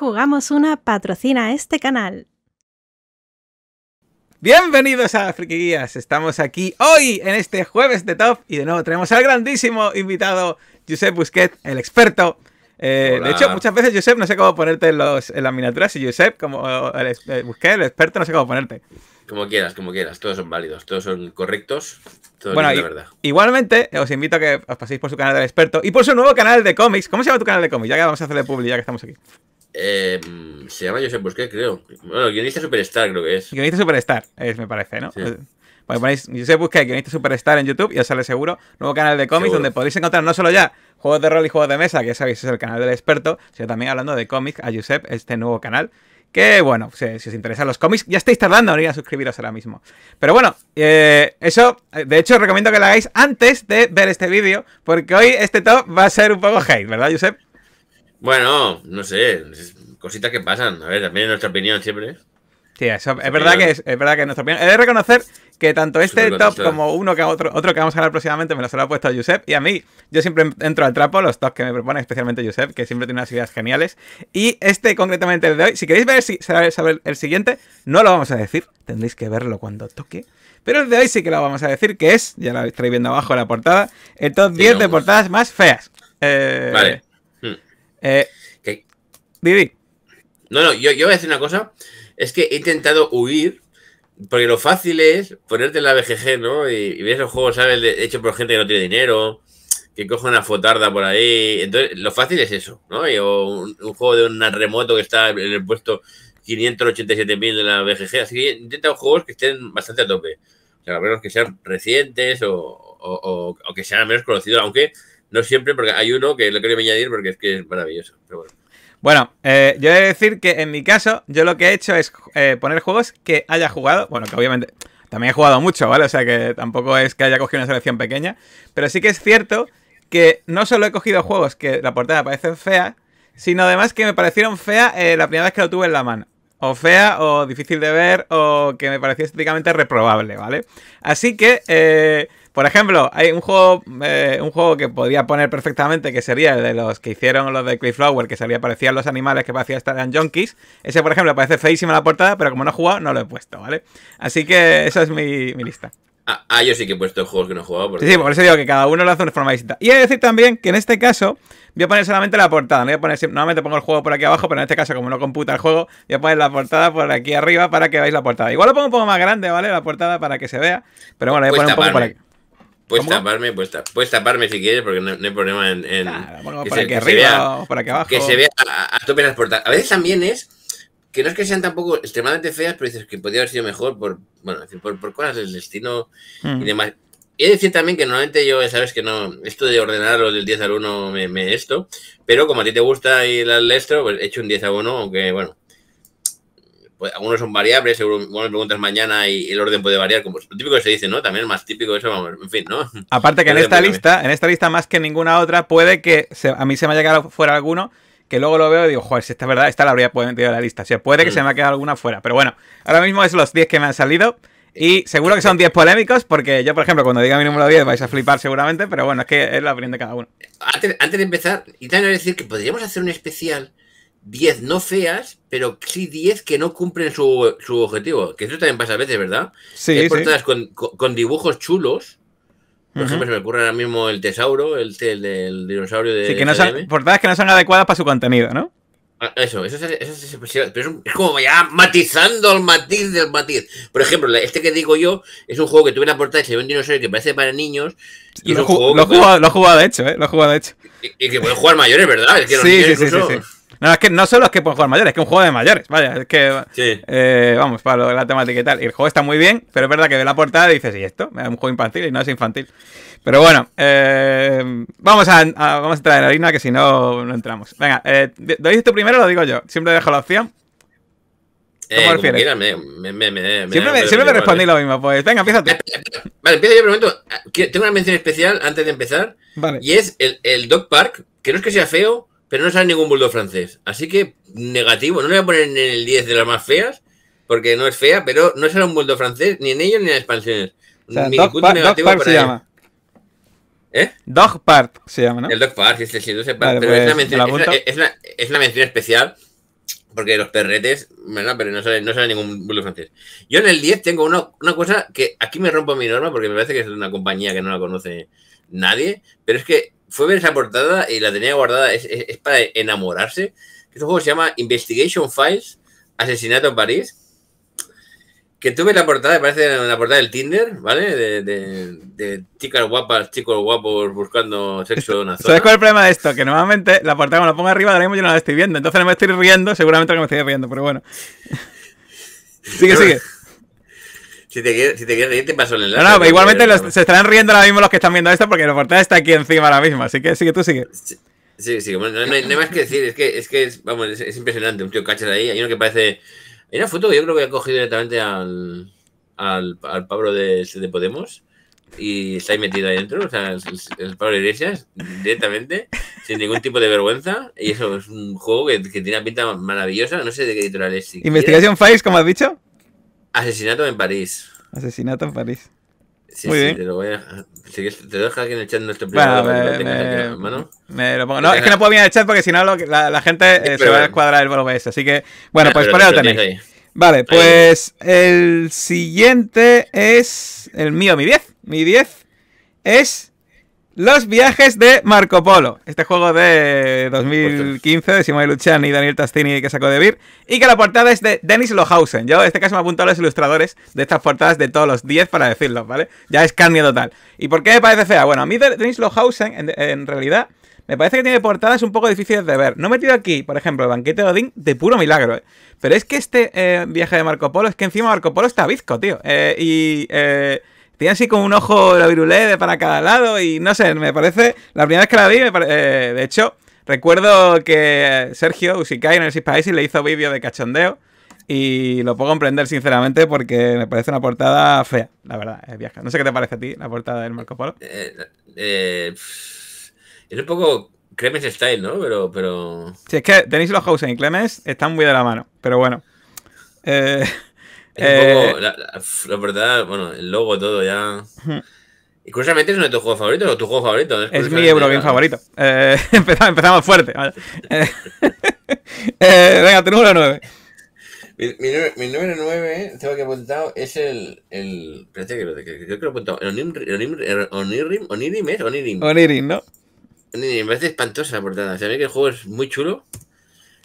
Jugamos una patrocina a este canal. Bienvenidos a Friki Guías. Estamos aquí hoy en este jueves de Top y de nuevo tenemos al grandísimo invitado Josep Busquet, el experto. Eh, de hecho, muchas veces Josep no sé cómo ponerte en, los, en las miniaturas y Josep, como el, eh, Busquet, el experto, no sé cómo ponerte. Como quieras, como quieras. Todos son válidos, todos son correctos. bueno, verdad. igualmente os invito a que os paséis por su canal del experto y por su nuevo canal de cómics. ¿Cómo se llama tu canal de cómics? Ya que vamos a hacerle publi, ya que estamos aquí. Eh, se llama Josep Busquet, creo. Bueno, guionista superstar, creo que es. Guionista superstar, me parece, ¿no? Pues, pues ponéis Josep Busquets, guionista superstar en YouTube y os sale seguro. Nuevo canal de cómics donde podéis encontrar no solo ya juegos de rol y juegos de mesa, que ya sabéis es el canal del experto, sino también hablando de cómics a Josep, este nuevo canal. Que bueno, si, os interesan los cómics, ya estáis tardando en ir a suscribiros ahora mismo. Pero bueno, eh, eso, eh, de hecho, os recomiendo que lo hagáis antes de ver este vídeo, porque hoy este top va a ser un poco hate, ¿verdad, Josep? Bueno, no sé, cositas que pasan. A ver, también en nuestra opinión siempre. Sí, es, verdad que es, verdad que nuestra opinión. He de reconocer que tanto este top como uno que otro, otro que vamos a hablar próximamente me lo ha puesto Josep y a mí. Yo siempre entro al trapo, los tops que me propone, especialmente Josep, que siempre tiene unas ideas geniales. Y este, concretamente el de hoy, si queréis ver si, saber, el siguiente, no lo vamos a decir, tendréis que verlo cuando toque. Pero el de hoy sí que lo vamos a decir, que es, ya lo estáis viendo abajo en la portada, el top 10 de portadas más feas. Eh, vale. Eh, No, no, yo, yo voy a decir una cosa. Es que he intentado huir porque lo fácil es ponerte en la BGG, ¿no? Y, y ves juegos, ¿sabes? hechos por gente que no tiene dinero, que coja una fotarda por ahí. Entonces, lo fácil es eso, ¿no? o un, juego de un remoto que está en el puesto 587.000 de la BGG. Así que intentado juegos que estén bastante a tope. O sea, a menos que sean recientes o que sean menos conocidos, aunque no siempre, porque hay uno que lo quería añadir porque es que es maravilloso. Pero bueno. Bueno, eh, yo he de decir que en mi caso, yo lo que he hecho es eh, poner juegos que haya jugado. Bueno, que obviamente también he jugado mucho, ¿vale? O sea que tampoco es que haya cogido una selección pequeña. Pero sí que es cierto que no solo he cogido juegos que la portada parecen fea, sino además que me parecieron fea eh, la primera vez que lo tuve en la mano. O fea, o difícil de ver, o que me parecía estéticamente reprobable, ¿vale? Así que por ejemplo, hay un juego, eh, un juego que podría poner perfectamente, que sería el de los que hicieron los de Flower, que salía parecían los animales que parecía estar en Junkies. Ese, por ejemplo, parece feísima la portada, pero como no he jugado, no lo he puesto, ¿vale? Así que esa es mi, lista. Ah, ah, yo sí que he puesto juegos que no he jugado. Porque... Sí, sí, por eso digo que cada uno lo hace de forma distinta. Y hay decir también que en este caso voy a poner solamente la portada. No voy normalmente pongo el juego por aquí abajo, pero en este caso, como no computa el juego, voy a poner la portada por aquí arriba para que veáis la portada. Igual lo pongo un poco más grande, ¿vale? La portada para que se vea. Pero bueno, voy a poner un poco por aquí. Puedes taparme, puedes, taparme si quieres, porque no, hay problema en. que para se, que arriba, vea, para que abajo. Que se vea a, tu tope las A veces también es que no es que sean tampoco extremadamente feas, pero dices que podría haber sido mejor por, bueno, por, cosas del destino y hmm. demás. Y decir también que normalmente yo, sabes que no, esto de ordenarlo del 10 al 1 me, esto, pero como a ti te gusta ir al estro, pues he hecho un 10 a 1, aunque bueno, pues, algunos son variables, seguro bueno, me preguntas mañana y el orden puede variar, como lo típico que se dice, ¿no? También es más típico eso, vamos, en fin, ¿no? Aparte que en esta lista, en esta lista más que ninguna otra, puede que a mí se me haya quedado fuera alguno que luego lo veo y digo, joder, si esta es verdad, esta la habría metido en la lista. O sea, puede que se mm. me haya quedado alguna fuera. Pero bueno, ahora mismo es los 10 que me han salido. Y eh, seguro que son 10 eh, polémicos, porque yo, por ejemplo, cuando diga mi número 10 vais a flipar seguramente, pero bueno, es que es la opinión de cada uno. Antes, antes de empezar, y también decir que podríamos hacer un especial 10 no feas, pero sí 10 que no cumplen su, su, objetivo. Que eso también pasa a veces, ¿verdad? Sí. Hay portadas Con, con, dibujos chulos. Por ejemplo, se me ocurre ahora mismo el tesauro, el, dinosaurio de. Sí, que no son, portadas que no son adecuadas para su contenido, ¿no? Ah, eso, eso, es, eso es, es, como ya matizando el matiz del matiz. Por ejemplo, este que digo yo es un juego que tuve una portada y se ve un dinosaurio que parece para niños. Y lo, he jugado, de hecho, ¿eh? Lo he jugado de hecho. Y, que pueden jugar mayores, ¿verdad? sí, sí, sí. No, es que no solo los que pueden jugar mayores, es que un juego de mayores. Vaya, es que. Sí. Eh, vamos, para la temática y tal. Y el juego está muy bien, pero es verdad que ve la portada y dices, ¿y esto? Es un juego infantil y no es infantil. Pero bueno, eh, vamos, a, vamos a entrar en la harina, que si no, no entramos. Venga, eh, tú primero o lo digo yo? Siempre dejo la opción. ¿Cómo siempre eh, me, siempre respondí lo mismo, pues venga, empieza tú. Vale, empieza yo, ah, Tengo una mención especial antes de empezar. Vale. Y es el, el Dog Park, que no es que sea feo, pero no sale ningún buldo francés. Así que negativo, no le voy a poner en el 10 de las más feas, porque no es fea, pero no sale un buldo francés ni en ellos ni en expansiones. O sea, negativo se llama. ¿Eh? Dog se llama, ¿no? El Dog sí, sí, no pero es, una pues, mención, es, mención, especial porque los perretes, Pero no sale, no ningún buldo francés. Yo en el 10 tengo una, una cosa que aquí me rompo mi norma porque me parece que es una compañía que no la conoce nadie, pero es que fue ver esa portada y la tenía guardada, es, para enamorarse. Este juego se llama Investigation Files, Asesinato en París. Que tuve la portada, me parece la portada del Tinder, ¿vale? De, chicas guapas, chicos guapos buscando sexo en ¿Sabes cuál es el problema de esto? Que normalmente la portada cuando la pongo arriba, ahora mismo yo no la estoy viendo. Entonces no me estoy riendo, seguramente que me estoy riendo, pero bueno. sigue, sigue. Si te, quieres, si te quieres reír, te paso el enlace. No, no, igualmente se estarán riendo ahora mismo los que están viendo esto porque la portada está aquí encima ahora mismo. Así que tú sigue. Sí, sí, Bueno, no, hay, más que decir. Es que es, que es, vamos, es, impresionante. Un tío cachas ahí. Hay uno que parece. Hay una foto que yo creo que ha cogido directamente al, al, al Pablo de, de Podemos y está ahí metido ahí dentro, o sea, el, Pablo Iglesias, directamente, sin ningún tipo de vergüenza. Y eso es un juego que, tiene una pinta maravillosa, no sé de qué editorial es. ¿Investigación Files, como has dicho? Asesinato en París. Asesinato en París. Sí, sí, te lo voy a. te lo dejo aquí en el chat nuestro bueno, primero me, No, es que no puedo venir echar chat porque si no la, gente eh, eh, se va a descuadrar el ese, Así que, bueno, ah, pues por ahí lo tenéis. Vale, pues el siguiente es el mío, mi 10. Mi 10 es los viajes de Marco Polo, este juego de 2015 de Simone Luciani y Daniel Tastini que sacó de Vir, y que la portada es de Dennis Lohausen. Yo, en este caso, me apunto a los ilustradores de estas portadas de todos los 10 para decirlo, ¿vale? Ya es cambio total. ¿Y por qué me parece fea? Bueno, a mí Dennis Lohausen, en, realidad, me parece que tiene portadas un poco difíciles de ver. No he metido aquí, por ejemplo, el banquete de Odín de puro milagro, ¿eh? Pero es que este eh, viaje de Marco Polo, es que encima Marco Polo está bizco, tío. Eh, y. Eh, tiene así como un ojo la virulé de para cada lado y no sé, me parece. La primera vez que la vi, eh, de hecho, recuerdo que Sergio Usikai en el Six y le hizo vídeo de cachondeo y lo puedo comprender sinceramente porque me parece una portada fea, la verdad, es vieja. No sé qué te parece a ti la portada del Marco Polo. Eh, eh, es un poco Clemens Style, ¿no? Pero, pero... Sí, es que tenéis los Housen y Clemens están muy de la mano, pero bueno. Eh... Eh, la, la, verdad, bueno, el logo, todo ya. Y curiosamente es uno de tus juegos favoritos o tu juego favorito. Es, es mi Eurogame favorito. Eh, empezamos, empezamos, fuerte. Eh, venga, tu número 9. Mi, número 9, tengo que apuntar es el. el creo que lo, que, he apuntado. El Onirim, Onirim, Onirim, es Onirim. Onirim, ¿no? Onirim, me parece espantosa la portada. O que el juego es muy chulo.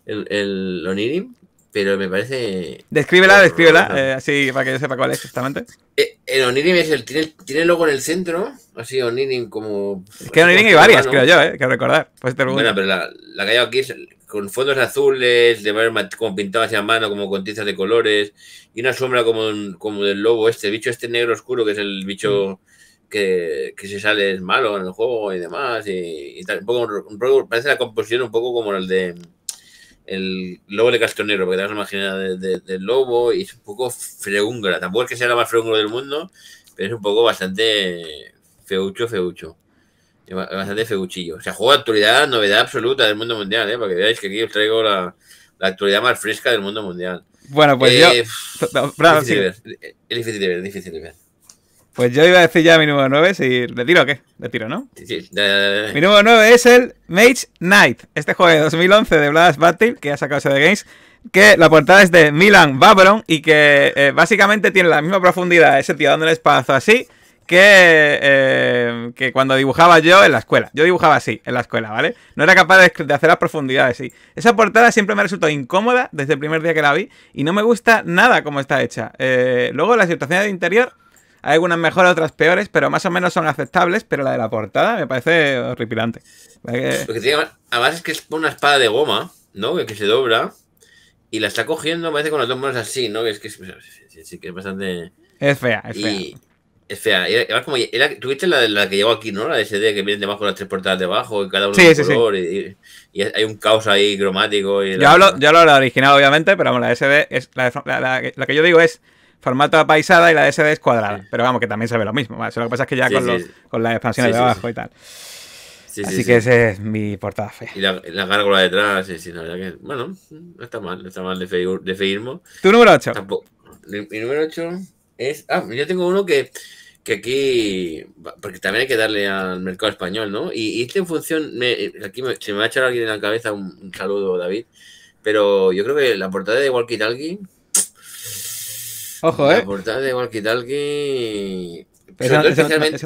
El, el Onirim pero me parece. Descríbela, descríbela, eh, así para que yo sepa cuál es exactamente. Eh, el Onirin es el. Tiene, tiene logo en el centro, así Onirin como. Es que Onirin hay varias, creo yo, eh, que recordar. bueno, pero la, la que hay aquí es con fondos azules, de varios, como pintadas a mano, como con tizas de colores, y una sombra como, como del lobo este, bicho este negro oscuro, que es el bicho. Mm. Que, que, se sale malo en el juego y demás y, tal, un poco parece la composición un poco como el de el lobo de castronero porque te vas a imaginar del lobo y es un poco freúngra. Tampoco es que sea la más freúngra del mundo, pero es un poco bastante feucho, feucho. Bastante feuchillo. O sea, juego de actualidad, novedad absoluta del mundo mundial, ¿eh? para que veáis que aquí os traigo la, la actualidad más fresca del mundo mundial. Bueno, pues yo. Eh, difícil ver, es eh, difícil de ver, es difícil de ver. Pues yo iba a decir ya mi número 9, si le tiro o qué, le tiro, ¿no? Sí, sí. Mi número 9 es el Mage Knight, este juego de 2011 de Blast Battle, que ha sacado de Games, que la portada es de Milan Babron y que eh, básicamente tiene la misma profundidad, ese tío dando el espacio así, que, eh, que cuando dibujaba yo en la escuela. Yo dibujaba así, en la escuela, ¿vale? No era capaz de, hacer las profundidades, así. Esa portada siempre me ha resultado incómoda desde el primer día que la vi y no me gusta nada como está hecha. Eh, luego la situación de interior hay algunas mejoras, otras peores, pero más o menos son aceptables, pero la de la portada me parece horripilante. Lo que tiene, además es que es una espada de goma, ¿no? Que, se dobla y la está cogiendo, me parece con las dos manos así, ¿no? Es que es, que es, bastante... Es fea, es fea. Y... Es fea. como, tuviste la, la que llegó aquí, ¿no? La de SD que viene debajo las tres portadas debajo y cada uno sí, un color Y, hay un caos ahí cromático. yo, hablo, yo hablo de la original, obviamente, pero la SD es la, la, que yo digo es formato paisada y la SD es cuadrada. Pero vamos, que también se ve lo mismo. lo que pasa es que ya con, los, con, las de abajo y tal. Así que ese es mi portafolio Y la, la gárgola detrás, sí, sí, la verdad que. Bueno, no está mal, no está mal de, feirmo. Tu número 8. mi, número 8 es. Ah, yo tengo uno que que aquí, porque también hay que darle al mercado español, ¿no? Y, este en función, me, aquí se me va a echar alguien en la cabeza un, saludo, David, pero yo creo que la portada de Walkie alguien Ojo, ¿eh? La portada de que tal que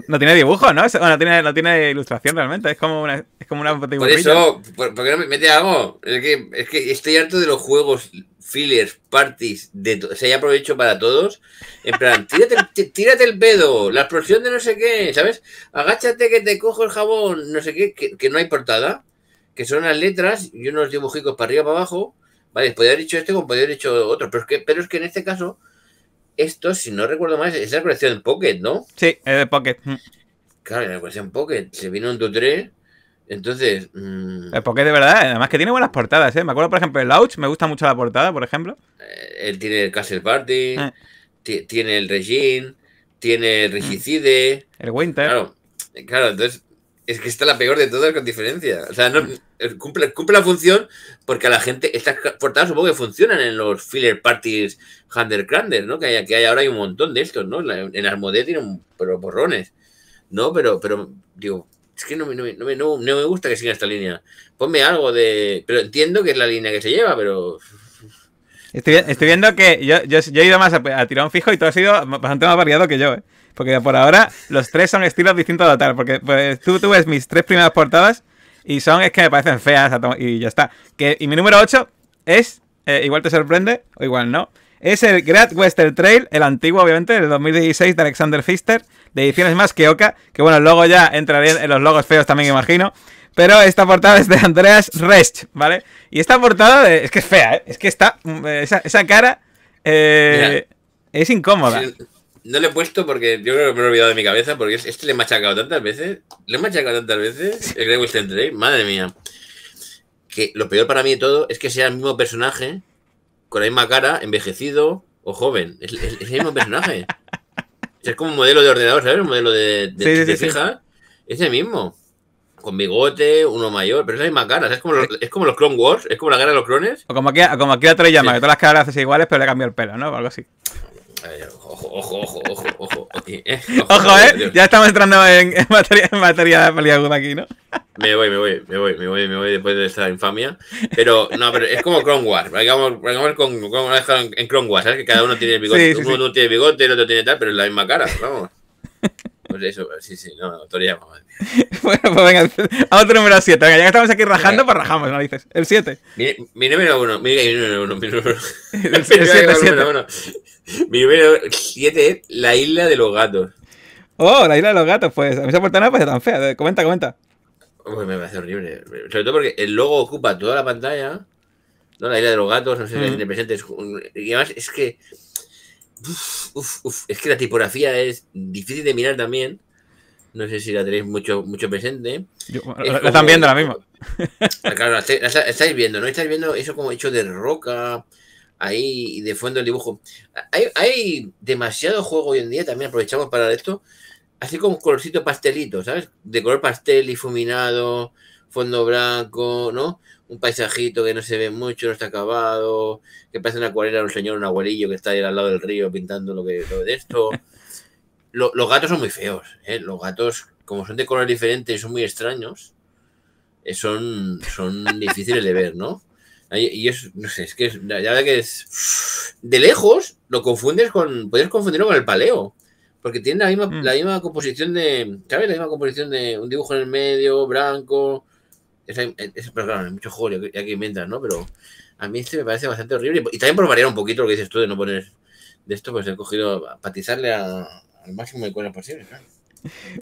no, tiene dibujo, ¿no? tiene, no tiene ilustración realmente. Es como una. Es como una por eso, ¿por, no me mete algo? Es que, es que estoy harto de los juegos, fillers, parties, de o sea, ya para todos. En plan, tírate, el pedo, la explosión de no sé qué, ¿sabes? Agáchate que te cojo el jabón, no sé qué, que, no hay portada, que son las letras y unos dibujitos para arriba para abajo. Vale, podría haber dicho este como podría haber dicho otro, pero es que, pero es que en este caso esto, si no recuerdo mal, es la colección Pocket, ¿no? Sí, es de Pocket. Mm. Claro, es la colección Pocket se vino un 2-3. Entonces. Mmm... El Pocket de verdad, además que tiene buenas portadas, ¿eh? Me acuerdo, por ejemplo, el Ouch, me gusta mucho la portada, por ejemplo. Eh, él tiene el Castle Party, ah. tiene el Regine, tiene el mm. Regicide. El Winter. claro, entonces es que está la peor de todas con diferencia. O sea, no, eh, cumple, cumple la función porque a la gente, estas portadas supongo que funcionan en los filler parties Hundercrander, ¿no? Que hay, que hay ahora hay un montón de estos, ¿no? En Armodé tienen pero borrones, ¿no? Pero, pero digo, es que no, me gusta que siga esta línea. Ponme algo de... Pero entiendo que es la línea que se lleva, pero... Estoy, viendo que yo, yo, he ido más a, tirar tirón fijo y todo ha sido bastante más variado que yo, ¿eh? Porque por ahora los tres son estilos distintos tal Porque pues, tú, tú ves mis tres primeras portadas y son es que me parecen feas y ya está. Que, y mi número 8 es, eh, igual te sorprende o igual no, es el Great Western Trail, el antiguo obviamente, del 2016 de Alexander Pfister, de ediciones más que OCA. que bueno, luego ya entraría en los logos feos también imagino. Pero esta portada es de Andreas Resch, ¿vale? Y esta portada es que es fea, ¿eh? es que está, mm, eh, esa, cara es incómoda. No le he puesto porque yo creo que me lo he olvidado de mi cabeza, porque este le he machacado tantas veces. Le he machacado tantas veces el Greg Winston madre mía. Que lo peor para mí de todo es que sea el mismo personaje, con la misma cara, envejecido o joven. Es, el mismo personaje. es como un modelo de ordenador, ¿sabes? Un modelo de, de, sí, fija. Es el mismo. Con bigote, uno mayor, pero es la misma cara. es, como los, es como los Clone Wars, es como la guerra de los clones. O como aquí, como aquí a llama, que todas las caras haces iguales, pero le cambió el pelo, ¿no? O algo así. Ojo, ojo, ojo, ojo, ojo. Eh, ojo, ojo, eh. Ya estamos entrando en, materia, en materia de aquí, ¿no? Me voy, me voy, me voy, me voy, me voy después de esta infamia. Pero no, pero es como Clone Wars. Vengamos, con, con, en Clone ¿sabes? Que cada uno tiene el bigote. uno tiene bigote, el otro tiene tal, pero es la misma cara, vamos. Pues eso, sí, sí, no, autoría, vamos. Bueno, pues venga, a otro número 7. ya que estamos aquí rajando, pues rajamos, ¿no dices? El 7. Mi, número 1, mi, mi número 1, mi número 1. 7, Mi número 7 es la isla de los gatos. Oh, la isla de los gatos, pues a mí esa nada no me parece tan fea. Comenta, comenta. me parece horrible. Sobre todo porque el logo ocupa toda la pantalla. ¿no? La isla de los gatos, no sé, mm. presentes. Y además es que. Uf, uf, uf, es que la tipografía es difícil de mirar también. No sé si la tenéis mucho, mucho presente. la, están viendo ah, Claro, la, estáis, estáis viendo, ¿no? Estáis viendo eso como hecho de roca, ahí y de fondo el dibujo. Hay, hay demasiado juego hoy en día, también aprovechamos para esto, así como colorcito pastelito, ¿sabes? De color pastel difuminado fondo blanco, ¿no? Un paisajito que no se ve mucho, no está acabado, que parece una acuarela un señor, un abuelillo que está ahí al lado del río pintando lo que de esto los gatos son muy feos, ¿eh? Los gatos, como son de color diferente son muy extraños, eh, son, son difíciles de ver, ¿no? Y es, no sé, es que ya que es. De lejos lo confundes con. Puedes confundirlo con el paleo. Porque tiene la misma, mm. la misma composición de. ¿Sabes? La misma composición de un dibujo en el medio, blanco. Es, pero claro, hay mucho juegos aquí mientras ¿no? Pero a mí este me parece bastante horrible. Y también por variar un poquito lo que dices tú de no poner. De esto, pues he cogido. patizarle a, al máximo de cuerdas posible,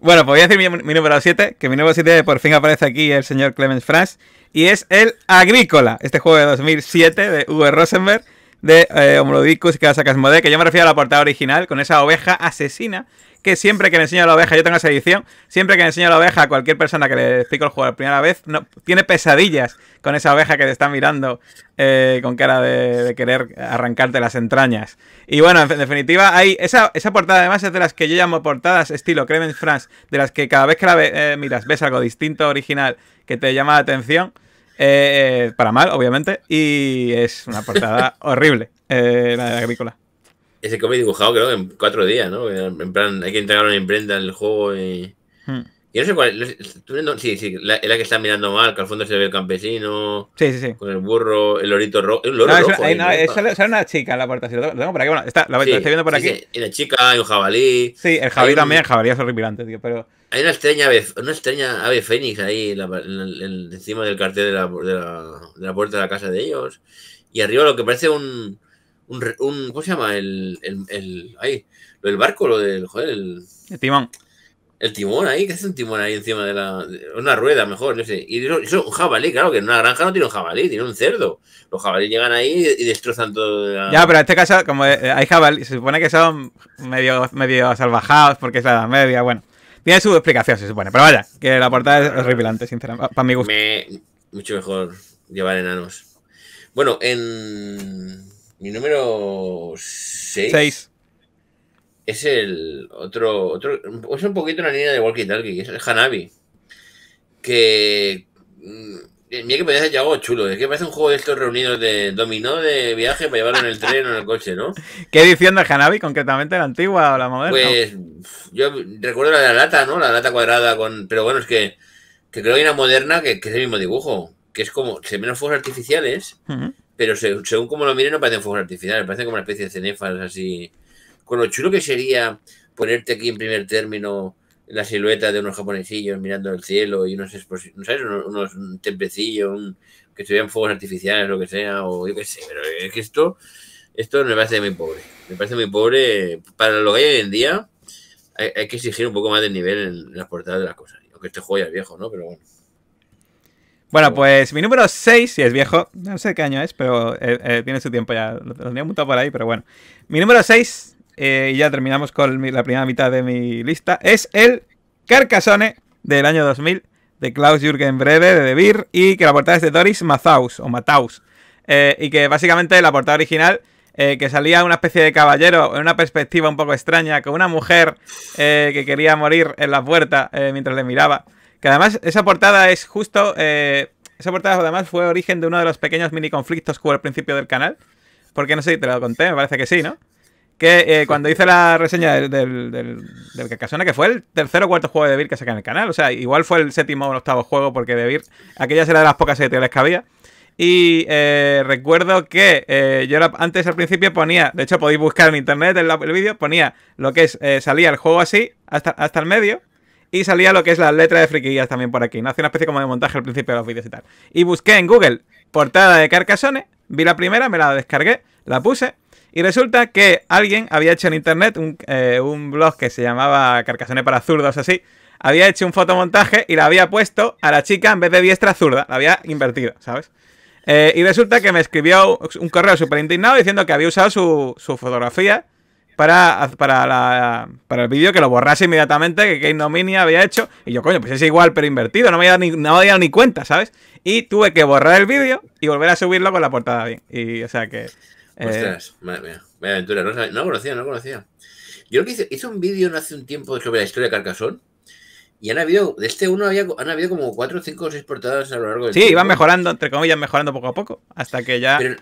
Bueno, pues voy a decir mi, número 7, que mi número 7 por fin aparece aquí el señor Clemens Franz, y es el Agrícola, este juego de 2007 de Uwe Rosenberg, de eh, sacas que yo me refiero a la portada original, con esa oveja asesina, que siempre que me enseño la oveja, yo tengo esa edición, siempre que me enseño la oveja a cualquier persona que le explico el juego por primera vez, no, tiene pesadillas con esa oveja que te está mirando eh, con cara de, querer arrancarte las entrañas. Y bueno, en, definitiva, hay esa, esa, portada además es de las que yo llamo portadas estilo Cremens France, de las que cada vez que la eh, miras ves algo distinto, original, que te llama la atención. Eh, eh, para mal, obviamente. Y es una portada horrible, eh, la de Agrícola. Ese cómic dibujado creo en cuatro días, ¿no? En plan, hay que entregar una imprenta en el juego y... Hmm. Yo no sé cuál. Sí, sí, es la, que está mirando mal, que al fondo se ve el campesino. Sí, sí, sí. Con el burro, el lorito rojo. El loro no, rojo. Una, no, es, una chica en la portada, Si lo tengo por aquí, bueno, está, la, sí, la estoy viendo por aquí. Sí, Y la chica, y un jabalí. Sí, el jabalí también, el jabalí es horripilante, tío, pero. Hay una extraña ave, una extraña ave fénix ahí encima del cartel de la, de, puerta de la casa de ellos. Y arriba lo que parece un. un, un ¿Cómo se llama? El, el, ahí, lo del barco, lo del. el, timón. El timón ahí, ¿qué hace un timón ahí encima de la. una rueda, mejor, no sé. Y eso, un jabalí, claro, que en una granja no tiene un jabalí, tiene un cerdo. Los jabalíes llegan ahí y destrozan todo. Ya, pero en este caso, como eh, hay jabalí, se supone que son medio, medio salvajados porque es la media, bueno. Tiene su explicación, se supone. Pero vaya, que la portada es horripilante, sinceramente. Para mi gusto. Mucho mejor llevar enanos. Bueno, en. Mi número 6. Es el otro, otro. Es un poquito una línea de Walkie Talkie, que es Hanabi. Que mm, eh, mira que parece ya chulo. Es que parece un juego de estos reunidos de dominó de viaje para llevarlo en el tren o en el coche, ¿no? ¿Qué edición de Hanabi, concretamente, la antigua o la moderna? Pues yo recuerdo la de la lata, ¿no? La lata cuadrada con. Pero bueno, es que, creo que hay una moderna que, es el mismo dibujo. Que es como. Se ven fuegos artificiales, pero según como lo miren, no parecen fuegos artificiales. Parecen como una especie de cenefas así. Con lo chulo que sería ponerte aquí en primer término la silueta de unos japonesillos mirando el cielo y unos ¿sabes? Unos, unos un un, que estuvieran fuegos artificiales, lo que sea, o yo qué sé, pero es que esto, esto me parece muy pobre. Me parece muy pobre. Para lo que hay hoy en día, hay, que exigir un poco más de nivel en las portadas de las cosas. Aunque este juego ya es viejo, ¿no? Pero bueno. Bueno, pues mi número 6, si es viejo, no sé qué año es, pero eh, eh, tiene su tiempo ya. Lo, tenía montado por ahí, pero bueno. Mi número 6 eh, y ya terminamos con la primera mitad de mi lista, es el Carcassonne del año 2000 de Klaus Jürgen Breve de De Beer y que la portada es de Doris Mazaus o Mataus. Eh, y que básicamente la portada original, eh, que salía una especie de caballero en una perspectiva un poco extraña, con una mujer que quería morir en la puerta mientras le miraba. Que además esa portada es justo... esa portada además fue origen de uno de los pequeños mini conflictos que hubo al principio del canal. Porque no sé te lo conté, me parece que sí, ¿no? Que eh, cuando hice la reseña del, del, que fue el tercer o cuarto juego de DeVir que saqué en el canal, o sea, igual fue el séptimo o el octavo juego, porque DeVir, aquella era de las pocas editoriales que había. Y eh, recuerdo que eh, yo antes al principio ponía, de hecho podéis buscar en internet el, vídeo, ponía lo que es, salía el juego así, hasta, hasta el medio, y salía lo que es la letra de friquillas también por aquí, ¿no? Hacía una especie como de montaje al principio de los vídeos y tal. Y busqué en Google portada de Carcassonne, vi la primera, me la descargué, la puse y resulta que alguien había hecho en internet un, eh, un blog que se llamaba carcasone para zurdos, así. Había hecho un fotomontaje y la había puesto a la chica en vez de diestra zurda. La había invertido, ¿sabes? Eh, y resulta que me escribió un correo súper indignado diciendo que había usado su, fotografía para, para, la, para el vídeo, que lo borrase inmediatamente, que qué indominia había hecho. Y yo, coño, pues es igual, pero invertido, no me había, ni, no había dado ni cuenta, ¿sabes? Y tuve que borrar el vídeo y volver a subirlo con la portada bien. Y, o sea que Ostras, eh, vaya aventura, no, no, conocía, no conocía. Yo creo que hice, hice un vídeo no hace un tiempo sobre la historia de Carcassonne y han habido, de este uno había, han habido como 4, 5 6 portadas a lo largo del Sí, iban mejorando, entre comillas, mejorando poco a poco, hasta que ya... Pero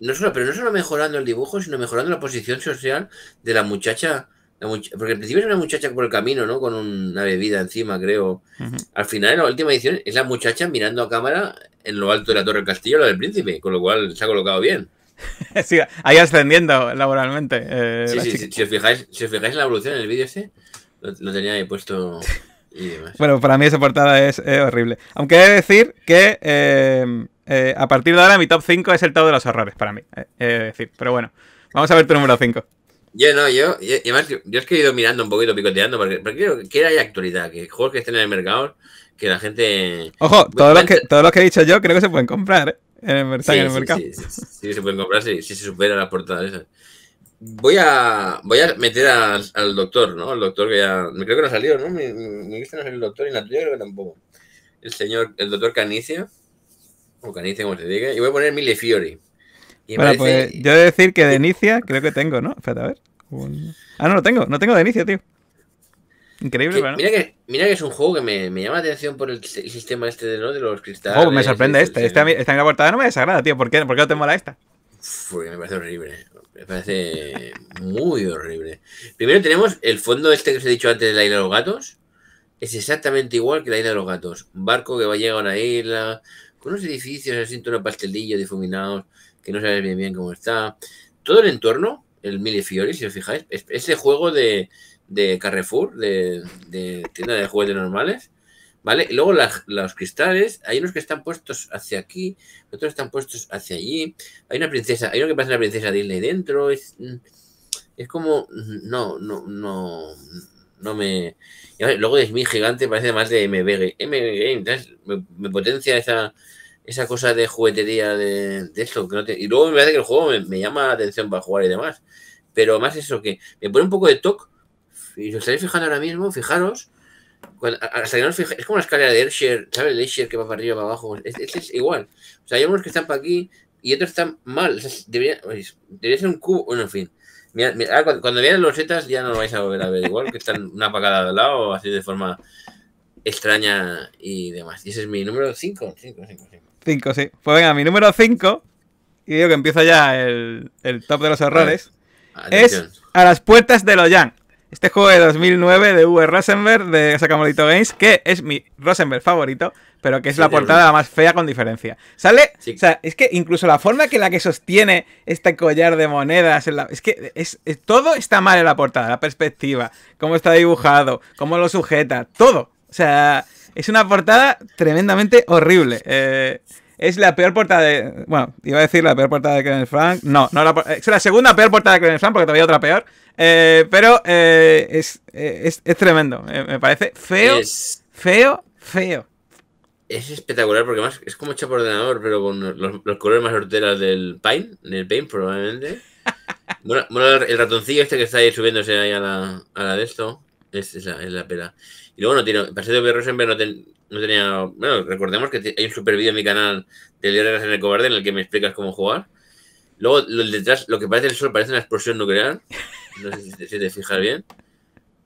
no, solo, pero no solo mejorando el dibujo, sino mejorando la posición social de la muchacha porque al principio es una muchacha por el camino, ¿no? Con una bebida encima, creo. Al final, en la última edición, es la muchacha mirando a cámara en lo alto de la Torre del Castillo, la del príncipe, con lo cual se ha colocado bien. ahí ascendiendo laboralmente. Eh, si, os fijáis, en la evolución en el vídeo ese lo, tenía ahí puesto. Bueno, para mí esa portada es, horrible. Aunque he de decir que em, eh, a partir de ahora mi top 5 es el top de los horrores para mí. Eh, pero bueno, vamos a ver tu número 5. Yo no, yo, además, yo he ido mirando un poquito, picoteando, porque, creo que hay actualidad, que juegos que estén en el mercado, que la gente... Ojo, todos, lo que, todos los que he dicho yo creo que se pueden comprar, en el, mercado. Sí, Sí, se pueden comprar si se supera las portadas esa. Voy a, voy a meter al doctor, ¿no? el doctor que ya. Creo que no ha salido, ¿no? Mi, mi no es el doctor y la tuya creo que tampoco. El señor, el doctor Canicia. O Canicia, como se diga. Y voy a poner Mille Fiori. bueno, pues yo he de decir que Denicia creo que tengo, ¿no? Espérate, a ver. Ah, no lo tengo, no tengo de Inicia, tío. Increíble, ¿verdad? Mira que, es un juego que me, llama la atención por el, sistema este de, los cristales. me sorprende este. está este en la portada no me desagrada, tío. ¿Por qué, ¿Por qué no te mola esta? me parece horrible. Me parece muy horrible. Primero tenemos el fondo este que os he dicho antes de la isla de los gatos. Es exactamente igual que la isla de los gatos. Un barco que va a llegar a una isla, con unos edificios así en tono pastelillo, difuminados, que no sabes bien bien cómo está. Todo el entorno, el Mille Fiori, si os fijáis, ese juego de, de Carrefour, de, tienda de juguetes normales. ¿Vale? Y luego las, los cristales, hay unos que están puestos hacia aquí, otros están puestos hacia allí. Hay una princesa, hay uno que pasa la princesa Disney dentro. Es, mm, es como, mm, no, no, no, no me. Luego es mi gigante, parece más de MBG MB me, me, potencia esa, esa cosa de juguetería de, de Que no y luego me parece que el juego me, me, llama la atención para jugar y demás. Pero más eso que me pone un poco de toque y os estáis fijando ahora mismo, fijaros, es como la escalera de Erscher ¿sabes? El Erscher que va para arriba, para abajo. es igual. O sea, hay unos que están para aquí y otros están mal. debería, ser un cubo, bueno, en fin. cuando, cuando los setas ya no lo vais a volver a ver igual, que están una para cada lado, así de forma extraña y demás. Y ese es mi número 5. 5, 5, 5. sí. Pues venga, mi número 5, y digo que empieza ya el, el top de los errores, es A las puertas de yan. Este juego de 2009 de V. Rosenberg, de Sakamoto Games, que es mi Rosenberg favorito, pero que es la portada más fea con diferencia. Sale, o sea, es que incluso la forma que la que sostiene este collar de monedas, la, es que es, todo está mal en la portada, la perspectiva, cómo está dibujado, cómo lo sujeta, todo. O sea, es una portada tremendamente horrible. Eh, es la peor portada de. Bueno, iba a decir la peor portada de Kenneth Frank. No, no la, es la segunda peor portada de Kenneth Frank porque todavía hay otra peor. Eh, pero eh, eh, es, tremendo. me parece feo, feo, feo. Es espectacular porque más es como hecho por ordenador, pero con los, los colores más horteras del Paint, del pain probablemente. Bueno, el ratoncillo este que está ahí subiéndose ahí a la, de esto. Es, la, pela. Y luego no tiene. Paseo de Rosenberg no, ten, no tenía. Bueno, recordemos que hay un super vídeo en mi canal de Diario en el Cobarde en el que me explicas cómo jugar. Luego, lo, detrás, lo que parece el sol parece una explosión nuclear. No sé si te, fijas bien.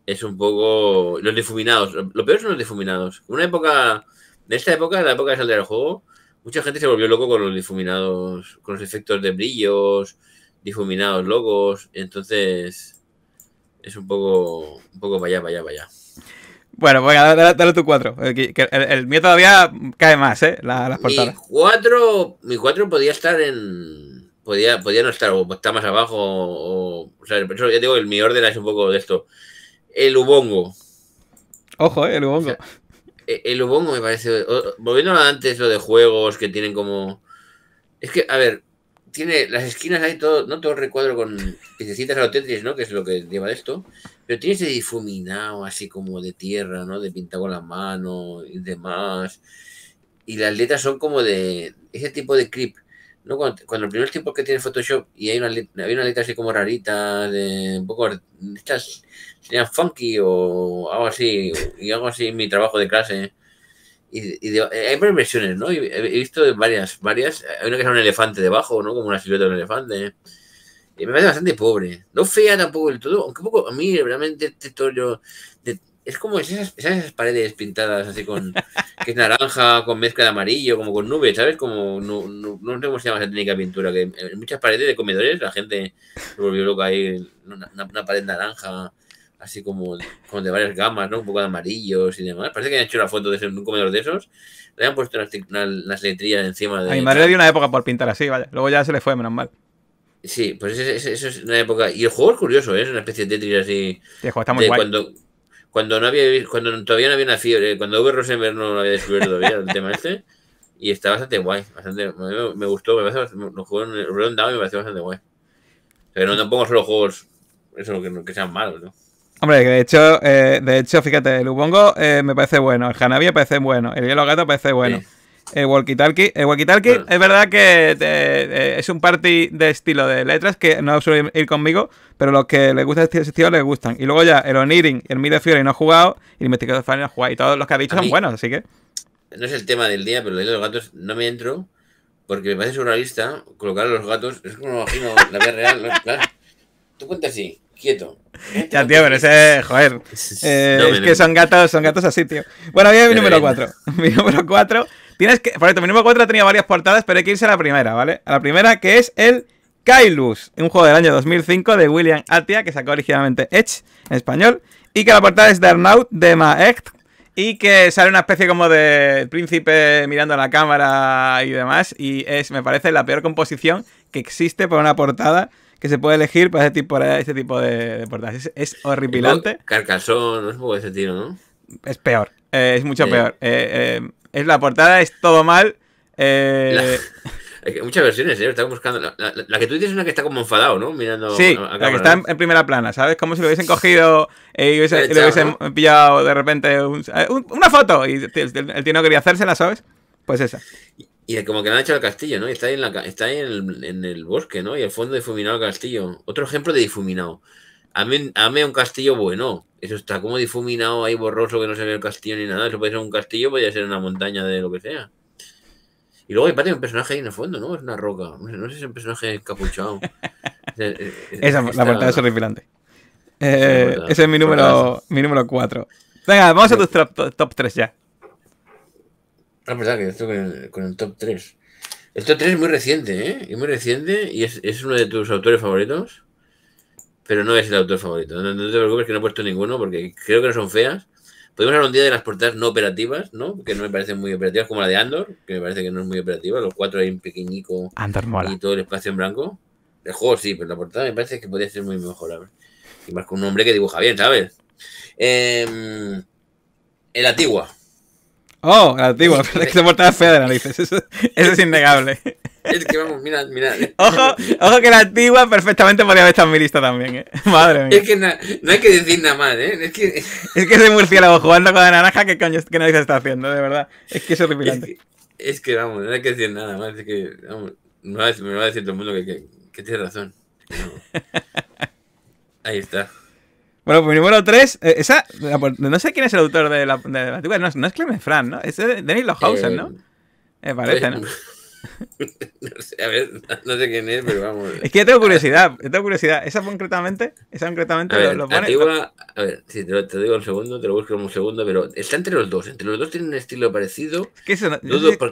Es un poco. Los difuminados. Lo, peor son los difuminados. Una época. De esta época, la época de salida el juego, mucha gente se volvió loco con los difuminados. Con los efectos de brillos, difuminados locos. Entonces. Es un poco. Un poco vaya, vaya, vaya. Bueno, voy tu 4. El, mío todavía cae más, ¿eh? las portadas. Mi 4 mi cuatro podía estar en podía, podía no estar, o está más abajo, o, o sea, por eso ya digo, el, mi orden es un poco de esto. El Ubongo. Ojo, eh, el Ubongo. E, el Ubongo me parece. Volviendo a antes, lo de juegos que tienen como. Es que, a ver, tiene las esquinas ahí todo, no todo recuadro con piececitas a los Tetris, ¿no? Que es lo que lleva de esto. Pero tiene ese difuminado así como de tierra, ¿no? De pintado con la mano y demás. Y las letras son como de ese tipo de creep ¿no? Cuando, el primer tiempo que tiene Photoshop y hay una, una letra así como rarita, de, un poco, estas serían funky o algo así, y algo así mi trabajo de clase. Y, eh, hay varias versiones, ¿no? he visto varias, varias. Hay una que es un elefante debajo, ¿no? Como una silueta de un elefante. Y me parece bastante pobre. No fea tampoco del todo, aunque un poco, a mí realmente este historia es como esas, paredes pintadas así con. que es naranja, con mezcla de amarillo, como con nubes, ¿sabes? Como. No, no, sé cómo se llama esa técnica de pintura, que en muchas paredes de comedores la gente se volvió loca ahí, una, pared naranja, así como, de varias gamas, ¿no? Un poco de amarillos y demás. Parece que han hecho la foto de un comedor de esos. Le han puesto las unas letrillas encima de. A mi madre le dio una época por pintar así, vaya. Luego ya se le fue, menos mal. Sí, pues eso es, una época. Y el juego es curioso, ¿eh? es una especie de Tetris así. de Cuando, cuando no había cuando todavía no había una fiebre, cuando hubo Rosenberg no lo había descubierto todavía, el tema este, y está bastante guay, bastante, me, me gustó, me parece, los juegos Down me pareció bastante guay. Pero no pongo solo juegos eso, que, sean malos, ¿no? Hombre, de hecho, eh, de hecho, fíjate, el Ubongo eh, me parece bueno, el Hanabi me parece bueno, el Hielo Gato me parece bueno el walkie talkie. El walkie es verdad que eh, eh, es un party de estilo de letras que no suele ir conmigo, pero los que les gusta este estilo les gustan. Y luego ya el Onirin y el Mid Fury no ha jugado y el no ha jugado. Y todos los que ha dicho son buenos, así que. No es el tema del día, pero de los gatos no me entro porque me parece surrealista colocar a los gatos. Es como imagino la vida real. ¿no? Claro. Tú cuentas así, quieto. Ya, tío, pero ese, joder. Eh, es que son gatos, son gatos así, tío. Bueno, bien mi número 4. Mi número 4 Tienes que. Por ejemplo, mi número 4 tenía varias portadas, pero hay que irse a la primera, ¿vale? A la primera, que es el Kailus, un juego del año 2005 de William Atia, que sacó originalmente Edge en español, y que la portada es de Arnaut, de Maect, y que sale una especie como de príncipe mirando a la cámara y demás, y es, me parece, la peor composición que existe para una portada que se puede elegir para ese tipo, de, portadas. Es, horripilante. Carcasón, no es un poco ese tiro, ¿no? Es peor, eh, es mucho peor. eh, eh es la portada, es todo mal. Hay eh, muchas versiones, ¿eh? buscando. La, que tú dices es una que está como enfadado, ¿no? Mirando. Sí, la que está en, primera plana, ¿sabes? Como si lo hubiesen cogido eh, y, lo hubiesen pillado de repente eh, una foto y el, tío no quería la, ¿sabes? Pues esa. Y, como que le han hecho al castillo, ¿no? Y está ahí, en, está en, el, bosque, ¿no? Y el fondo difuminado el castillo. Otro ejemplo de difuminado a un castillo bueno. Eso está como difuminado ahí, borroso, que no se ve el castillo ni nada. Eso puede ser un castillo, puede ser una montaña de lo que sea. Y luego hay parte un personaje ahí en el fondo, ¿no? Es una roca. No sé, si es un personaje encapuchado. Esa, la portada es horripilante. Eh, ese es mi número, mi número 4. Venga, vamos a tu top, 3 ya. La ah, verdad pues, ah, que esto con el, con el, top 3. El top 3 es muy reciente, ¿eh? Es muy reciente y es, es uno de tus autores favoritos pero no es el autor favorito. No, te preocupes que no he puesto ninguno porque creo que no son feas. Podemos hablar un día de las portadas no operativas, ¿no? Que no me parecen muy operativas, como la de Andor, que me parece que no es muy operativa. Los cuatro ahí en pequeñico Andor y todo el espacio en blanco. El juego sí, pero la portada me parece que podría ser muy mejorable. Y más con un hombre que dibuja bien, ¿sabes? Em, el Atigua. Oh, la antigua, que se portaba fea de narices, Eso, es innegable. Es que vamos, mirad, mirad. Ojo, ojo que la antigua perfectamente podría haber estado en mi lista también, ¿eh? Madre mía. Es que no hay que decir nada más, ¿eh? Es que, es que ese murciélago jugando con la naranja, ¿qué coño qué narices está haciendo? De verdad. Es que es horrible. Es que, vamos, no hay que decir nada más. Es que, vamos, me, va a decir, va a decir todo el mundo que, tiene razón. Ahí está. Bueno, pues mi número 3, eh, esa, no sé quién es el autor de la, de no, es Clemens Fran, ¿no? Es eh, Denis Lohausen, ¿no? Me parece, ¿no? no, sé, a ver, no sé quién es, pero vamos. Es que yo tengo curiosidad, yo tengo curiosidad. Esa concretamente, esa concretamente a ver, lo antigua, a ver, sí, te lo, digo digo un segundo, te lo busco en un segundo, pero está entre los dos. Entre los dos tienen un estilo parecido. Es eso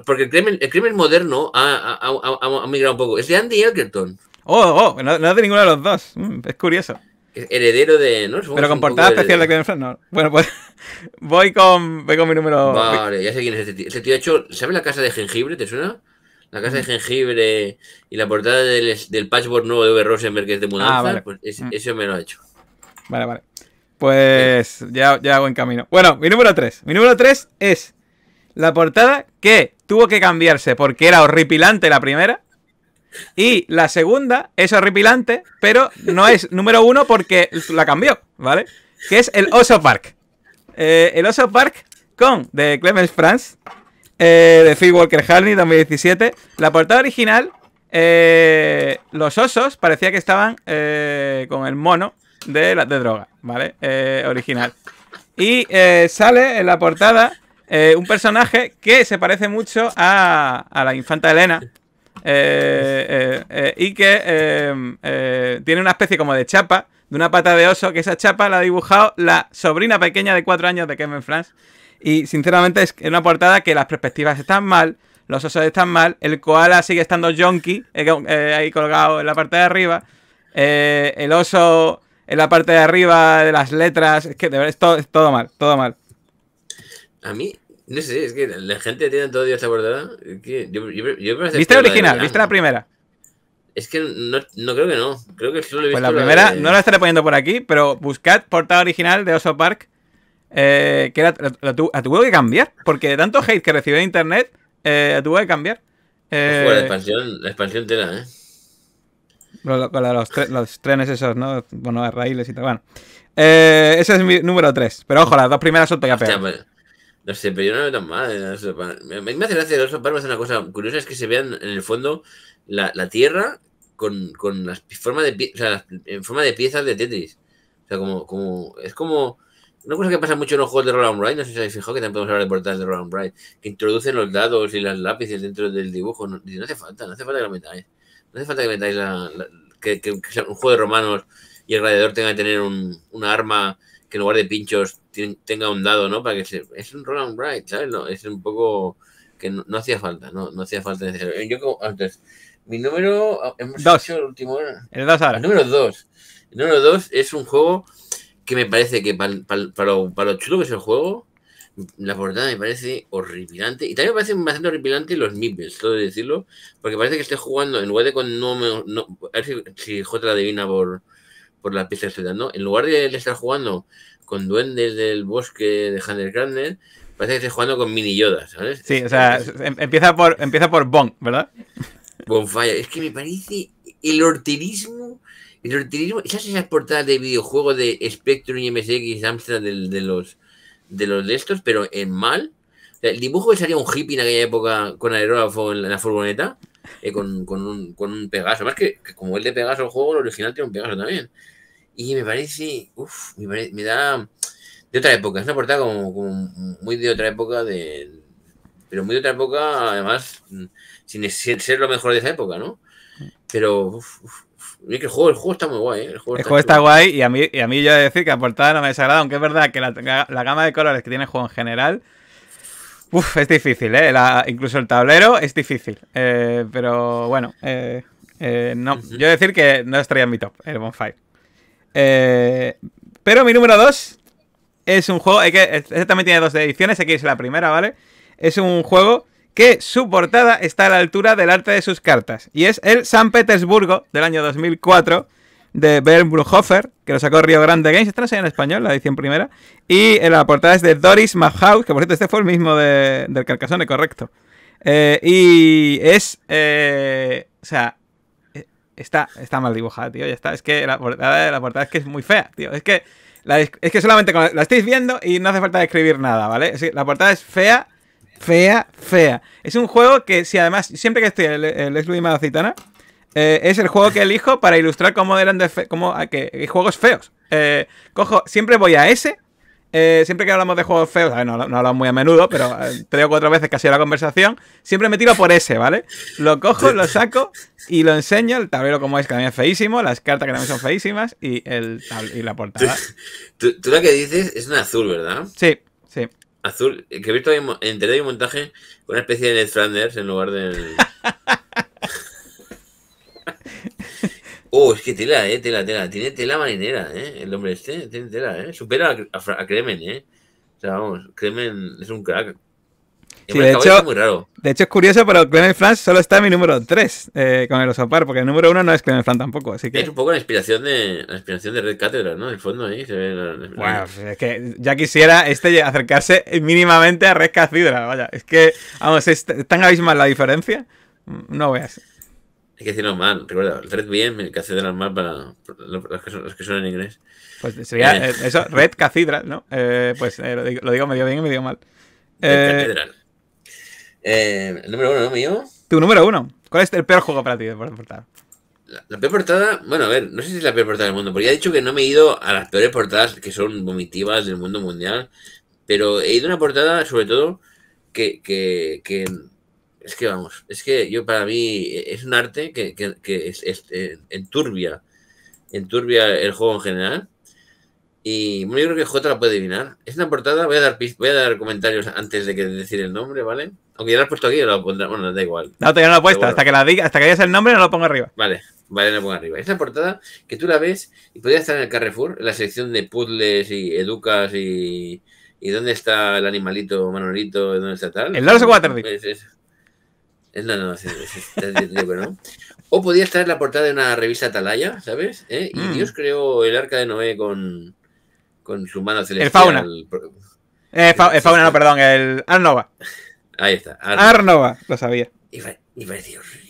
Porque el crimen, el crimen moderno ha, migrado un poco. Es de Andy Elkerton. Oh, oh, no, no es de ninguno de los dos. Mm, es curioso. Heredero de. Pero con portada especial de no. Bueno, pues voy con, voy con mi número. Vale, ya sé quién es este tío. Este tío hecho. ¿Sabes la casa de jengibre? ¿Te suena? La casa de mm. jengibre y la portada del, del patchwork nuevo de Rosenberg, que es de ah, mudanza. vale. Pues eso mm. me lo ha hecho. Vale, vale. Pues ya, hago en camino. Bueno, mi número 3. Mi número 3 es la portada que tuvo que cambiarse porque era horripilante la primera y la segunda es horripilante, pero no es número uno porque la cambió, ¿vale? Que es el Oso Park. Eh, el Oso Park con de Clemens Franz, eh, de Phil Walker Harney, 2017. La portada original, eh, los osos parecía que estaban con el mono de, la, de droga, ¿vale? original. Y sale en la portada un personaje que se parece mucho a, a la infanta Elena eh, eh, eh, y que tiene una especie como de chapa, de una pata de oso, que esa chapa la ha dibujado la sobrina pequeña de cuatro años de Kevin France. Y sinceramente es una portada que las perspectivas están mal, los osos están mal, el koala sigue estando jonky, ahí colgado en la parte de arriba, el oso en la parte de arriba de las letras, es que de verdad es es todo mal, todo mal. A mí no sé, es que la gente tiene todo Dios día acordará. yo, ¿Viste la original? ¿Viste la primera? Es que no, no, creo que no. Creo que solo he pues visto Pues la primera, no la estaré poniendo por aquí, pero buscad portada original de Oso Park. Eh, que la, la, la, tuve que cambiar. Porque de tanto hate que recibió en internet, eh, la tuve que cambiar. Eh, pues la expansión, la expansión ¿eh? Los, los, trenes esos, ¿no? Bueno, raíles y tal. Bueno. Eh, ese es mi número 3. Pero ojo, las dos primeras son todavía peor. Pues, no sé, pero yo no lo veo tan mal. Eh, me, me hace gracia los palmas. Una cosa curiosa es que se vean en el fondo la, la tierra con, con las de, o sea, en forma de piezas de Tetris. O sea, como, como. Es como. Una cosa que pasa mucho en los juegos de Roland Bright, no sé si habéis fijado que también podemos hablar de portales de Roland Bright, que introducen los dados y las lápices dentro del dibujo. No, hace falta, no hace falta que lo metáis. No hace falta que metáis la, que, que, un juego de romanos y el gladiador tenga que tener un, una arma que en lugar de pinchos tenga un dado, ¿no? Para que es un roll and ¿sabes? No, es un poco que no, hacía falta, no, no hacía falta. Eh, yo antes, mi número, ah, último. El, número 2. número 2 es un juego que me parece que para, para, lo, chulo que es el juego, la portada me parece horripilante. Y también me parece bastante horripilante los nipples, todo decirlo. Porque parece que estoy jugando en lugar de con no, a ver si, si J la adivina por, por la pista edad, ¿no? En lugar de estar jugando con duendes del bosque de Handelkraner, parece que está jugando con mini Yodas, ¿sabes? Sí, o sea, em, empieza por, empieza por Bon, ¿verdad? Bonfire. Es que me parece el ortirismo, El ortirismo. Esas esas portadas de videojuego de Spectrum y MSX Amstrad de, los, de los de estos, pero en mal? el dibujo que salía un hippie en aquella época con aerógrafo en la furgoneta, eh, con, un, con Pegaso. Más que, que, como el de Pegaso el juego, el original tiene un Pegaso también. Y me parece, uff, me, da de otra época. Es una portada como, muy de otra época, de, pero muy de otra época, además, mm, sin, ser lo mejor de esa época, ¿no? Pero, uff, el juego, está muy guay. ¿eh? El juego, está, guay y a mí, y a mí yo decir que la portada no me desagrada, aunque es verdad que la, gama de colores que tiene el juego en general, es difícil, ¿eh? incluso el tablero es difícil. Eh, pero bueno, eh, no, yo decir que no estaría en mi top, el Bonfire. Eh, pero mi número 2 es un juego. Que, este también tiene dos ediciones. Aquí es la primera, ¿vale? Es un juego que su portada está a la altura del arte de sus cartas. Y es el San Petersburgo del año 2004 de Bernd Brunhofer que lo sacó Río Grande Games. Esta no en español, la edición primera. Y eh, la portada es de Doris Mahouse, que por cierto, este fue el mismo del Carcassonne, correcto. Eh, y es. o sea, Está, está mal dibujada, tío. Ya está. Es que la portada, la portada es que es muy fea, tío. Es que, es que solamente la estáis viendo y no hace falta describir nada, ¿vale? la portada es fea, fea, fea. Es un juego que, si además, siempre que estoy el, el ex Madocitana, eh, es el juego que elijo para ilustrar cómo eran de ah, que, eh, juegos feos. Eh, cojo, siempre voy a ese eh, siempre que hablamos de juegos feos, no, no, hablamos muy a menudo, pero eh, tres o cuatro veces que ha sido la conversación, siempre me tiro por ese, ¿vale? Lo cojo, lo saco y lo enseño, el tablero como es, que también es feísimo, las cartas que también son feísimas y, el la portada. Tú, lo que dices es un azul, ¿verdad? Sí, sí. Azul, que he visto en internet un montaje con una especie de Ned en lugar de... Oh, es que tela, eh, tela, tela. Tiene tela marinera, eh. El hombre este tiene tela, eh. Supera a, a, eh. O sea, vamos, Cremen es un crack. Sí, de, hecho, muy raro. de hecho, es curioso, pero Clement Franz solo está en mi número 3 eh, con el Osopar, porque el número 1 no es Clement Franz tampoco. Así que... Es un poco la inspiración de la inspiración de Red Cátedra, ¿no? En el fondo ahí se ve. La, inspiración. Bueno, pues es que ya quisiera este acercarse mínimamente a Red Cátedra, vaya. Es que, vamos, es tan abismal la diferencia. No veas. Hay que decirlo mal, recuerda, Red el Cathedral mal para los que, son, los que son en inglés. Pues sería eh, eh, eso, Red catedral, ¿no? Eh, pues eh, lo, digo, medio bien y medio mal. catedral. el número uno, ¿no, mío? Tu número uno. ¿Cuál es el peor juego para ti de portada? La, peor portada, bueno, a ver, no sé si es la peor portada del mundo, porque ya he dicho que no me he ido a las peores portadas que son vomitivas del mundo mundial, pero he ido a una portada, sobre todo, que, que, que es que vamos, es que yo para mí eh, es un arte que, que, que es, es, eh, enturbia, el juego en general. Y bueno, yo creo que Jota la puede adivinar. Es una portada, voy a dar voy a dar comentarios antes de que decir el nombre, ¿vale? Aunque ya la has puesto aquí, la pondrá, bueno, da igual. No, todavía no la he puesto, hasta que la diga, hasta que digas el nombre no la pongo arriba. Vale, vale, no lo pongo arriba. Es una portada que tú la ves y podría estar en el Carrefour, en la sección de puzzles y educas y, y dónde está el animalito, Manolito, dónde está tal. El Lars Waterdeep. Es, es, O podía estar en la portada de una revista Atalaya, ¿sabes? ¿Eh? Y mm. Dios creó el arca de Noé con, con su mano celestial. El fauna. Eh, el eh, fauna, no, perdón, el Arnova. Ahí está. Arnova, lo sabía. Y, y parecía horrible.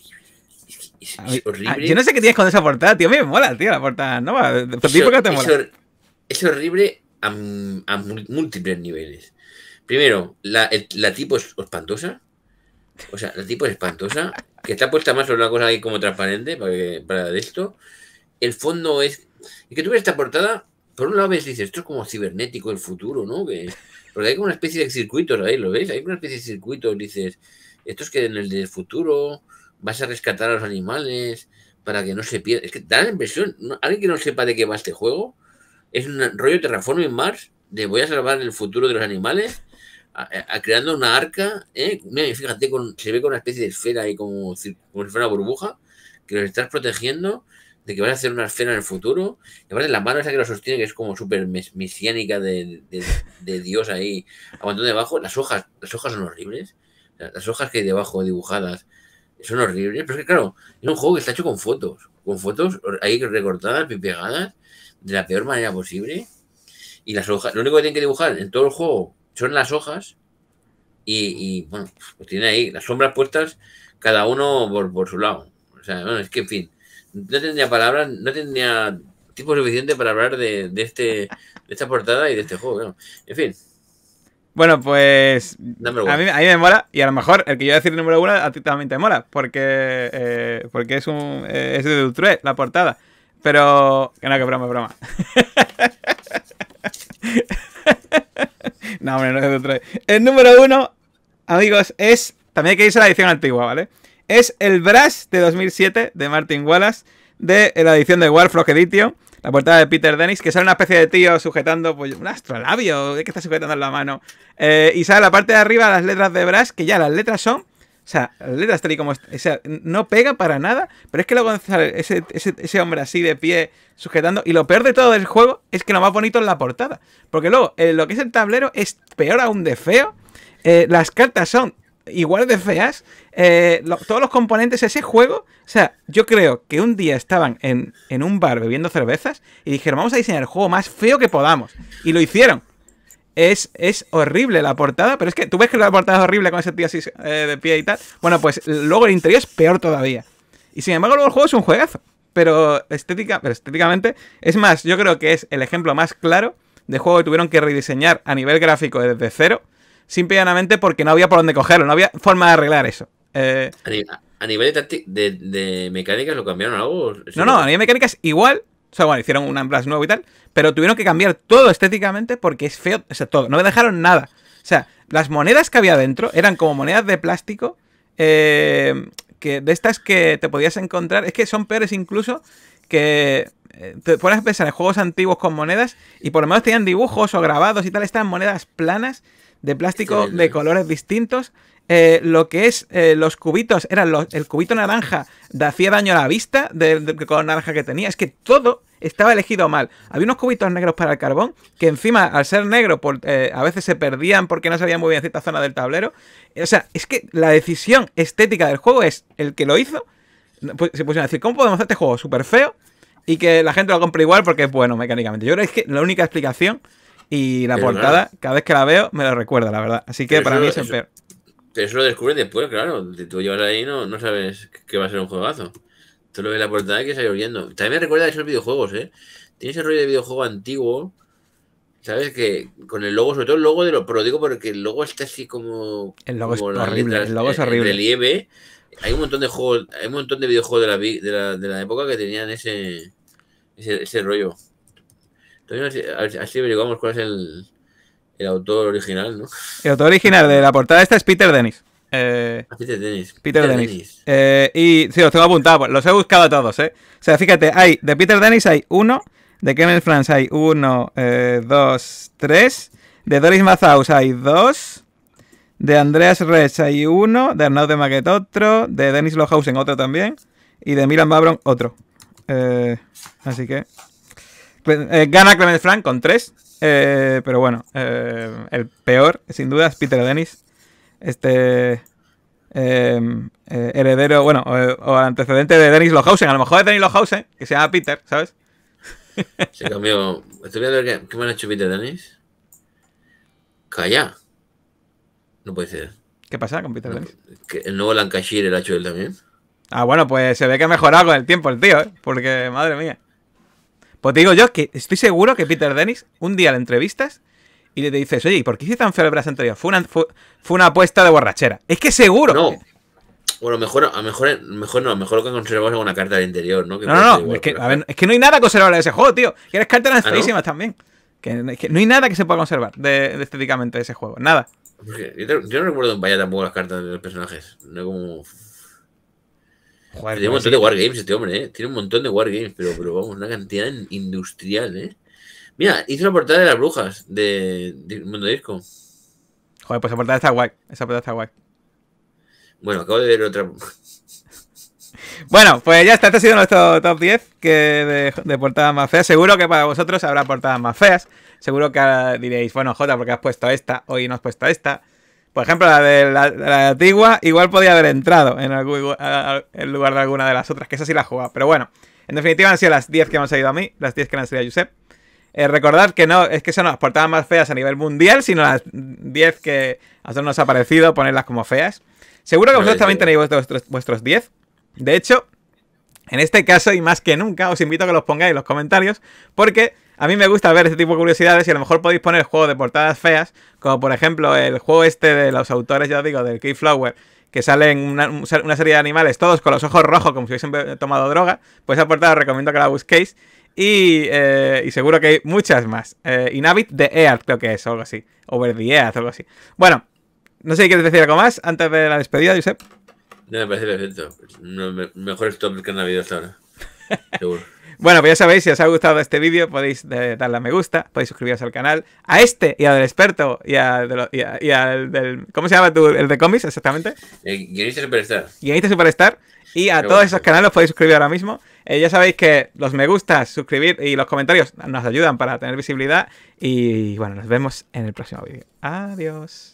Es, horrible. yo no sé qué tienes con esa portada, tío. Me mola, tío, la portada Arnova. te mola? es, horrible a, múltiples niveles. Primero, la tipo es espantosa. O sea, la tipo es espantosa, que está puesta más sobre una cosa ahí como transparente para, para esto. El fondo es. Y que tú ves esta portada, por un lado ves, dices, esto es como cibernético el futuro, ¿no? porque hay como una especie de circuitos ahí, ¿lo ves? Hay como una especie de circuitos, dices, esto es que en el del futuro vas a rescatar a los animales para que no se pierda. Es que da la impresión, alguien que no sepa de qué va este juego, es un rollo en Mars de voy a salvar el futuro de los animales creando una arca, ¿eh? fíjate, con, se ve con una especie de esfera ahí como, si fuera una burbuja, que los estás protegiendo de que van a hacer una esfera en el futuro. Y aparte, la mano esa que lo sostiene, que es como súper mesiánica de, Dios ahí, aguantando debajo. Las hojas, las hojas son horribles. Las hojas que hay debajo dibujadas son horribles. Pero es que, claro, es un juego que está hecho con fotos. Con fotos ahí recortadas y pegadas de la peor manera posible. Y las hojas, lo único que tienen que dibujar en todo el juego son las hojas y, bueno, pues tiene ahí las sombras puestas cada uno por, su lado. O sea, bueno, es que en fin, no tendría palabras, no tendría tiempo suficiente para hablar de, este, esta portada y de este juego. Bueno. En fin. Bueno, pues a mí, a mí, me mola y a lo mejor el que yo decir número uno a ti también te mola porque, eh, porque es un eh, es de Dutré, la portada. Pero que no, que broma, broma. no, hombre, no es de otra vez. El número uno, amigos, es. También hay que irse a la edición antigua, ¿vale? Es el Brass de 2007 de Martin Wallace, de la edición de Warfrog Editio La portada de Peter Dennis, que sale una especie de tío sujetando pues, un astrolabio, que está sujetando en la mano. Eh, y sale la parte de arriba las letras de Brass, que ya las letras son o sea, letras como... O sea, no pega para nada, pero es que luego ese, ese, hombre así de pie sujetando... Y lo peor de todo del juego es que lo más bonito es la portada. Porque luego, eh, lo que es el tablero es peor aún de feo. Eh, las cartas son igual de feas. Eh, todos los componentes ese juego. O sea, yo creo que un día estaban en, en, un bar bebiendo cervezas y dijeron, vamos a diseñar el juego más feo que podamos. Y lo hicieron. Es, horrible la portada, pero es que tú ves que la portada es horrible con ese tío así eh, de pie y tal. Bueno, pues luego el interior es peor todavía. Y sin embargo, luego el juego es un juegazo. Pero, estética, estéticamente, es más, yo creo que es el ejemplo más claro de juego que tuvieron que rediseñar a nivel gráfico desde cero, simplemente porque no había por dónde cogerlo, no había forma de arreglar eso. Eh, a nivel de, de, mecánicas lo cambiaron algo. No, no, a nivel de mecánicas igual, o sea, bueno, hicieron un Unblast nuevo y tal, pero tuvieron que cambiar todo estéticamente porque es feo, o sea, todo, no me dejaron nada. O sea, las monedas que había dentro eran como monedas de plástico, eh, que de estas que te podías encontrar, es que son peores incluso que eh, te pones pensar en juegos antiguos con monedas y por lo menos tenían dibujos o grabados y tal, estaban monedas planas de plástico de colores distintos eh, lo que es eh, los cubitos, eran los, el cubito naranja hacía daño a la vista del color naranja que tenía, es que todo estaba elegido mal. Había unos cubitos negros para el carbón que encima, al ser negro, eh, a veces se perdían porque no sabían muy bien cierta zona del tablero. O sea, es que la decisión estética del juego es el que lo hizo. Pues, se pusieron a decir, ¿cómo podemos hacer este juego súper feo? Y que la gente lo compre igual porque es bueno mecánicamente. Yo creo que es la única explicación y la portada, cada vez que la veo, me la recuerda, la verdad. Así que para mí es el peor. Pero eso lo descubres después, claro. Tú llevas ahí no, no sabes que va a ser un juegazo. Tú lo ves la portada y que sale oyendo. También me recuerda a esos videojuegos, ¿eh? Tiene ese rollo de videojuego antiguo, ¿sabes? Que con el logo, sobre todo el logo de los, pero digo porque el logo está así como. El logo es horrible, el logo es horrible. relieve. Hay un montón de juegos, hay un montón de videojuegos de la, de la, de la época que tenían ese, ese, rollo. Entonces, así, así averiguamos cuál es el, el autor original, ¿no? El autor original de la portada esta es Peter Dennis. Eh, ah, Peter Dennis. Peter, Dennis. Eh, y sí, los tengo apuntado. Pues, los he buscado todos, ¿eh? O sea, fíjate, hay de Peter Dennis hay uno, de Kenneth France hay uno, eh, dos, tres, de Doris Mazaus hay dos, de Andreas Rech hay uno, de Arnaud de Maquet otro, de Dennis Lohausen otro también, y de Milan Babron otro. Eh, así que... Pues, gana Clement Frank con tres, eh, pero bueno, eh, el peor, sin duda, es Peter Dennis. Este em, eh, heredero, bueno, o, antecedente de Dennis Lohausen. A lo mejor es Dennis Lohausen, que se llama Peter, ¿sabes? Se cambió. Estoy que, qué me han hecho Peter Dennis. Calla. No puede ser. ¿Qué pasa con Peter Dennis? el nuevo Lancashire lo ha hecho él también. Ah, bueno, pues se ve que ha mejorado con el tiempo el tío, ¿eh? Porque, madre mía. Pues te digo yo que estoy seguro que Peter Dennis un día le entrevistas y le dices, oye, ¿y por qué hiciste tan feo el brazo anterior? Fue una, apuesta de borrachera. Es que seguro. No. Bueno, mejor, a mejor, mejor no, mejor lo que conservamos es una carta del interior, ¿no? no, no, es, que, no hay nada conservable de ese juego, tío. Que cartas ¿Ah, también. Que, no hay nada que se pueda conservar de, estéticamente de ese juego, nada. yo, no recuerdo en Vaya tampoco las cartas de los personajes. No como tiene un montón de wargames este hombre, ¿eh? Tiene un montón de wargames, pero, pero vamos, una cantidad industrial, ¿eh? Mira, hizo la portada de las brujas de, Mundo Disco. Joder, pues esa portada está guay. Esa portada está guay. Bueno, acabo de ver otra. bueno, pues ya está. Este ha sido nuestro top 10 que de, portadas más feas. Seguro que para vosotros habrá portadas más feas. Seguro que diréis, bueno, Jota, porque has puesto esta? Hoy no has puesto esta. Por ejemplo, la de la, antigua igual podía haber entrado en, algún, lugar de alguna de las otras, que esa sí la jugaba. Pero bueno, en definitiva han sido las 10 que me han salido a mí, las 10 que han salido a Josep. Eh, recordad que no, es que son las portadas más feas a nivel mundial, sino las 10 que a nosotros nos ha parecido ponerlas como feas. Seguro que vosotros también tenéis vuestros, vuestros 10. De hecho, en este caso y más que nunca, os invito a que los pongáis en los comentarios, porque a mí me gusta ver este tipo de curiosidades y a lo mejor podéis poner juegos de portadas feas, como por ejemplo el juego este de los autores, ya os digo, del Keyflower, que salen una, serie de animales, todos con los ojos rojos, como si hubiesen tomado droga. Pues esa portada os recomiendo que la busquéis. Y, eh, seguro que hay muchas más. Eh, Inhabit de Earth, creo que es, o algo así. Over the Earth, algo así. Bueno, no sé si quieres decir algo más antes de la despedida, Josep. No, me parece perfecto. Mejor stop que han habido hasta ahora. Seguro. Bueno, pues ya sabéis, si os ha gustado este vídeo podéis eh, darle a me gusta, podéis suscribiros al canal, a este y al del experto y al, del... ¿Cómo se llama tú? ¿El de cómics exactamente? El guionista Superstar. Guionista Superstar. Y a todos esos canales los podéis suscribir ahora mismo. Eh, ya sabéis que los me gusta, suscribir y los comentarios nos ayudan para tener visibilidad. Y bueno, nos vemos en el próximo vídeo. Adiós.